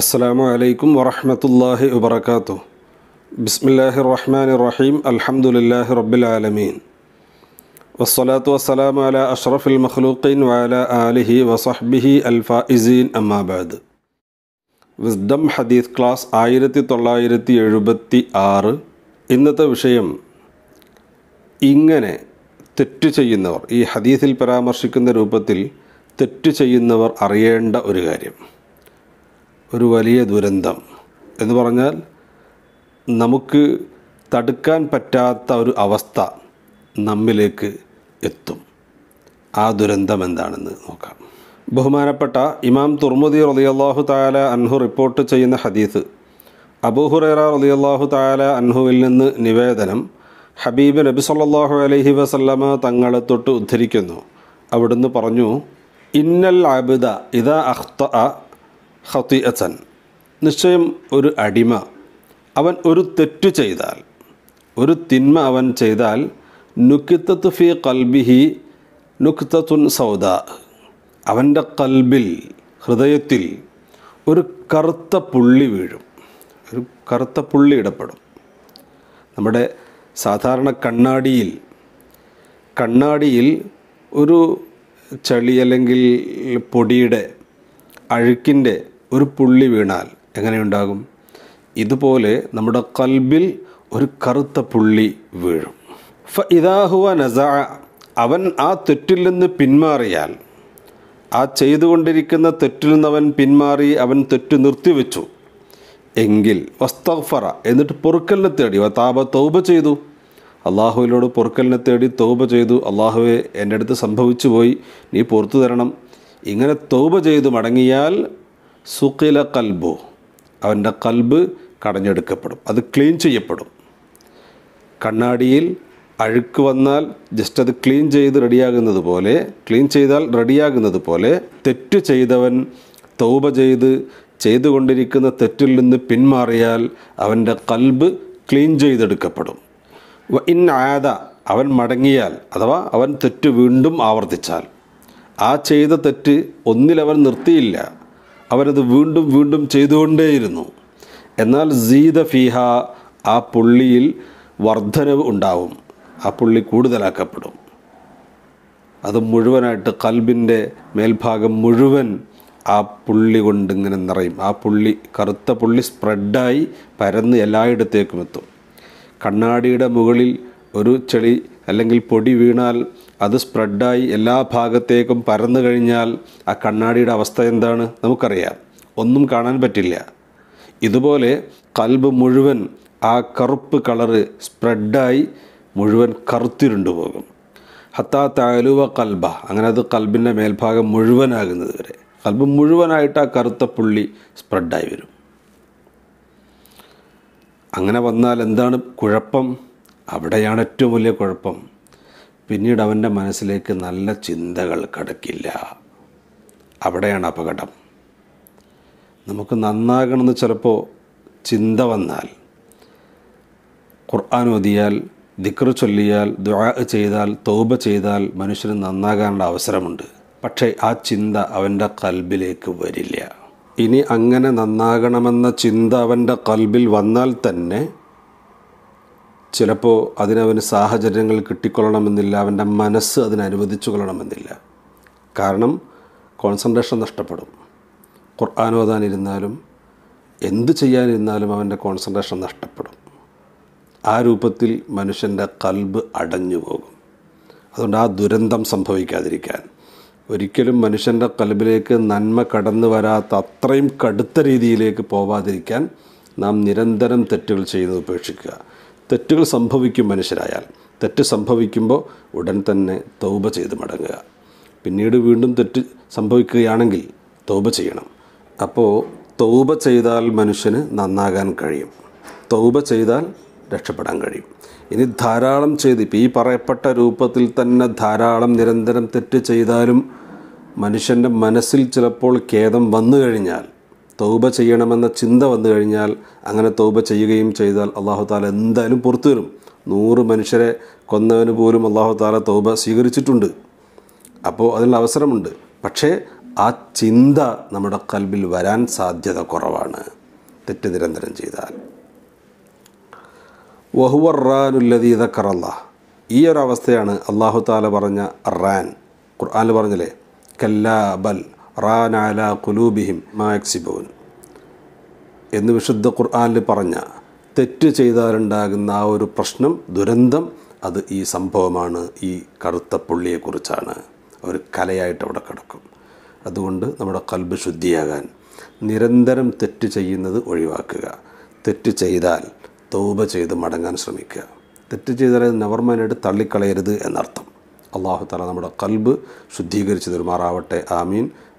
അസ്സാം വലൈക്കും വറഹമത്തല്ലാഹി വബർക്കാത്തു ബിസ്മില്ലാഹി റഹ്മാൻ റഹീം അലഹമുല്ലാഹി റബ്ബിലാലമീൻ വസ്സലാത്തു വസ്സലാം അല അഷ്റഫുൽ മഖ്ലൂഖീൻ വാല ആലിഹി വസഹ്ബിഹി അൽഫാഇസീൻ അമ്മാബാദ് വിസ്ഡം ഹദീസ് ക്ലാസ് ആയിരത്തി തൊള്ളായിരത്തി എഴുപത്തി ആറ് ഇന്നത്തെ വിഷയം ഇങ്ങനെ തെറ്റു ചെയ്യുന്നവർ ഈ ഹദീസിൽ പരാമർശിക്കുന്ന രൂപത്തിൽ തെറ്റു ചെയ്യുന്നവർ അറിയേണ്ട ഒരു കാര്യം ഒരു വലിയ ദുരന്തം എന്ന് പറഞ്ഞാൽ നമുക്ക് തടുക്കാൻ പറ്റാത്ത ഒരു അവസ്ഥ നമ്മിലേക്ക് എത്തും ആ ദുരന്തം എന്താണെന്ന് നോക്കാം ബഹുമാനപ്പെട്ട ഇമാം തുർമുദി റലിയല്ലാഹു താല അൻഹു റിപ്പോർട്ട് ചെയ്യുന്ന ഹദീസ് അബൂഹുറേറ റലിയല്ലാഹു താല അൻഹുവിൽ നിന്ന് നിവേദനം ഹബീബ് നബി സല്ലാഹു അലഹി വസല്ലമ തങ്ങളെ തൊട്ട് ഉദ്ധരിക്കുന്നു അവിടുന്ന് പറഞ്ഞു ഇന്നൽ അബിദ ഇതാ അഖ്ത ഹത്തി അച്ഛൻ നിശ്ചയം ഒരു അടിമ അവൻ ഒരു തെറ്റു ചെയ്താൽ ഒരു തിന്മ അവൻ ചെയ്താൽ നുക്കിത്തത്ത് ഫി കൽബിഹി നുക്തത്തുൻ സൗദ അവൻ്റെ കൽബിൽ ഹൃദയത്തിൽ ഒരു കറുത്ത പുള്ളി വീഴും ഒരു കറുത്ത പുള്ളി ഇടപെടും നമ്മുടെ സാധാരണ കണ്ണാടിയിൽ കണ്ണാടിയിൽ ഒരു ചളി അല്ലെങ്കിൽ പൊടിയുടെ അഴുക്കിൻ്റെ ഒരു പുള്ളി വീണാൽ എങ്ങനെയുണ്ടാകും ഇതുപോലെ നമ്മുടെ കൽബിൽ ഒരു കറുത്ത പുള്ളി വീഴും ഫ ഇതാഹുവ നസ അവൻ ആ തെറ്റിൽ നിന്ന് പിന്മാറിയാൽ ആ ചെയ്തുകൊണ്ടിരിക്കുന്ന തെറ്റിൽ നിന്നവൻ പിന്മാറി അവൻ തെറ്റ് നിർത്തിവെച്ചു എങ്കിൽ വസ്തഫറ എന്നിട്ട് പൊറുക്കലിനെ തേടി താപ തൗബ ചെയ്തു അള്ളാഹുവിനോട് പൊറുക്കലിനെ തേടി തൗബ ചെയ്തു അള്ളാഹുവെ എൻ്റെ അടുത്ത് സംഭവിച്ചു പോയി നീ പുറത്തു തരണം ഇങ്ങനെ തൗബ ചെയ്തു മടങ്ങിയാൽ സുഖില കൽബു അവൻ്റെ കൽബ് കടഞ്ഞെടുക്കപ്പെടും അത് ക്ലീൻ ചെയ്യപ്പെടും കണ്ണാടിയിൽ അഴുക്ക് വന്നാൽ ജസ്റ്റ് അത് ക്ലീൻ ചെയ്ത് റെഡിയാകുന്നത് പോലെ ക്ലീൻ ചെയ്താൽ റെഡിയാകുന്നത് പോലെ തെറ്റ് ചെയ്തവൻ തൗബ ചെയ്ത് ചെയ്തുകൊണ്ടിരിക്കുന്ന തെറ്റിൽ നിന്ന് പിന്മാറിയാൽ അവൻ്റെ കൽബ് ക്ലീൻ ചെയ്തെടുക്കപ്പെടും ഇൻ ആദ അവൻ മടങ്ങിയാൽ അഥവാ അവൻ തെറ്റ് വീണ്ടും ആവർത്തിച്ചാൽ ആ ചെയ്ത തെറ്റ് ഒന്നിലവൻ നിർത്തിയില്ല അവരത് വീണ്ടും വീണ്ടും ചെയ്തുകൊണ്ടേയിരുന്നു എന്നാൽ സീദ ഫിഹ ആ പുള്ളിയിൽ വർധനവ് ഉണ്ടാവും ആ പുള്ളി കൂടുതലാക്കപ്പെടും അത് മുഴുവനായിട്ട് കൽബിൻ്റെ മേൽഭാഗം മുഴുവൻ ആ പുള്ളി കൊണ്ട് ഇങ്ങനെ നിറയും ആ പുള്ളി കറുത്ത പുള്ളി സ്പ്രെഡായി പരന്ന് എല്ലായിടത്തേക്കും എത്തും കണ്ണാടിയുടെ മുകളിൽ ഒരു ചെളി അല്ലെങ്കിൽ പൊടി വീണാൽ അത് സ്പ്രെഡായി എല്ലാ ഭാഗത്തേക്കും പരന്നു കഴിഞ്ഞാൽ ആ കണ്ണാടിയുടെ അവസ്ഥ എന്താണ് നമുക്കറിയാം ഒന്നും കാണാൻ പറ്റില്ല ഇതുപോലെ കൽബ് മുഴുവൻ ആ കറുപ്പ് കളറ് സ്പ്രെഡായി മുഴുവൻ കറുത്തിരുണ്ടു പോകും ഹത്താ താലുവ കൽബ അങ്ങനെ അത് കൽബിൻ്റെ മേൽഭാഗം മുഴുവനാകുന്നത് വരെ കൽബ് മുഴുവനായിട്ട് ആ കറുത്ത പുള്ളി സ്പ്രെഡായി വരും അങ്ങനെ വന്നാൽ എന്താണ് കുഴപ്പം അവിടെയാണ് ഏറ്റവും വലിയ കുഴപ്പം പിന്നീട് അവൻ്റെ മനസ്സിലേക്ക് നല്ല ചിന്തകൾ കടക്കില്ല അവിടെയാണ് അപകടം നമുക്ക് നന്നാകണമെന്ന് ചിലപ്പോൾ ചിന്ത വന്നാൽ ഖുർആൻ ഓതിയാൽ ദിക്ർ ചൊല്ലിയാൽ ദുആ ചെയ്താൽ തൗബ ചെയ്താൽ മനുഷ്യന് നന്നാകാനുള്ള അവസരമുണ്ട് പക്ഷേ ആ ചിന്ത അവൻ്റെ കൽബിലേക്ക് വരില്ല ഇനി അങ്ങനെ നന്നാകണമെന്ന ചിന്ത അവൻ്റെ കൽബിൽ വന്നാൽ തന്നെ ചിലപ്പോൾ അതിനവന് സാഹചര്യങ്ങൾ കിട്ടിക്കൊള്ളണമെന്നില്ല അവൻ്റെ മനസ്സ് അതിനനുവദിച്ചു കൊള്ളണമെന്നില്ല കാരണം കോൺസെൻട്രേഷൻ നഷ്ടപ്പെടും ഖുർആൻ എന്തു എന്ത് ചെയ്യാനിരുന്നാലും അവൻ്റെ കോൺസെൻട്രേഷൻ നഷ്ടപ്പെടും ആ രൂപത്തിൽ മനുഷ്യൻ്റെ കൽബ് അടഞ്ഞു പോകും അതുകൊണ്ട് ആ ദുരന്തം സംഭവിക്കാതിരിക്കാൻ ഒരിക്കലും മനുഷ്യൻ്റെ കൽബിലേക്ക് നന്മ കടന്നു വരാത്ത അത്രയും കടുത്ത രീതിയിലേക്ക് പോവാതിരിക്കാൻ നാം നിരന്തരം തെറ്റുകൾ ചെയ്യുന്നത് ഉപേക്ഷിക്കുക തെറ്റുകൾ സംഭവിക്കും മനുഷ്യരായാൽ തെറ്റ് സംഭവിക്കുമ്പോൾ ഉടൻ തന്നെ തൗബ ചെയ്ത് മടങ്ങുക പിന്നീട് വീണ്ടും തെറ്റ് സംഭവിക്കുകയാണെങ്കിൽ തൗബ ചെയ്യണം അപ്പോൾ തൗബ ചെയ്താൽ മനുഷ്യന് നന്നാകാൻ കഴിയും തൗബ ചെയ്താൽ രക്ഷപ്പെടാൻ കഴിയും ഇനി ധാരാളം ചെയ്ത് ഇപ്പം ഈ പറയപ്പെട്ട രൂപത്തിൽ തന്നെ ധാരാളം നിരന്തരം തെറ്റ് ചെയ്താലും മനുഷ്യൻ്റെ മനസ്സിൽ ചിലപ്പോൾ ഖേദം വന്നു കഴിഞ്ഞാൽ തൗബ ചെയ്യണമെന്ന ചിന്ത വന്നു കഴിഞ്ഞാൽ അങ്ങനെ തൗബ ചെയ്യുകയും ചെയ്താൽ അള്ളാഹു താല എന്തായാലും പുറത്തു വരും നൂറ് മനുഷ്യരെ കൊന്നവന് പോലും അള്ളാഹു താല തൗബ സ്വീകരിച്ചിട്ടുണ്ട് അപ്പോൾ അതിനുള്ള അവസരമുണ്ട് പക്ഷേ ആ ചിന്ത നമ്മുടെ കൽബിൽ വരാൻ സാധ്യത കുറവാണ് തെറ്റ് നിരന്തരം ചെയ്താൽ വഹുവറാനുല്ലതി ഇതക്കറല്ല ഈ ഒരവസ്ഥയാണ് അവസ്ഥയാണ് അള്ളാഹു താല പറഞ്ഞ റാൻ ഖുർആാൻ പറഞ്ഞല്ലേ കല്ലാ ബൽ റാനാല മാക്സിബോൻ എന്ന് വിശുദ്ധ ഖുർആാനിൽ പറഞ്ഞ തെറ്റ് ചെയ്താലുണ്ടാകുന്ന ആ ഒരു പ്രശ്നം ദുരന്തം അത് ഈ സംഭവമാണ് ഈ കറുത്ത പുള്ളിയെക്കുറിച്ചാണ് ഒരു കലയായിട്ട് അവിടെ കിടക്കും അതുകൊണ്ട് നമ്മുടെ കൽബ് ശുദ്ധിയാകാൻ നിരന്തരം തെറ്റ് ചെയ്യുന്നത് ഒഴിവാക്കുക തെറ്റ് ചെയ്താൽ തൗബ ചെയ്ത് മടങ്ങാൻ ശ്രമിക്കുക തെറ്റ് ചെയ്താൽ നവർമാനായിട്ട് തള്ളിക്കളയരുത് എന്നർത്ഥം അള്ളാഹു തല നമ്മുടെ കൽബ് ശുദ്ധീകരിച്ച് തരുമാറാവട്ടെ ആമീൻ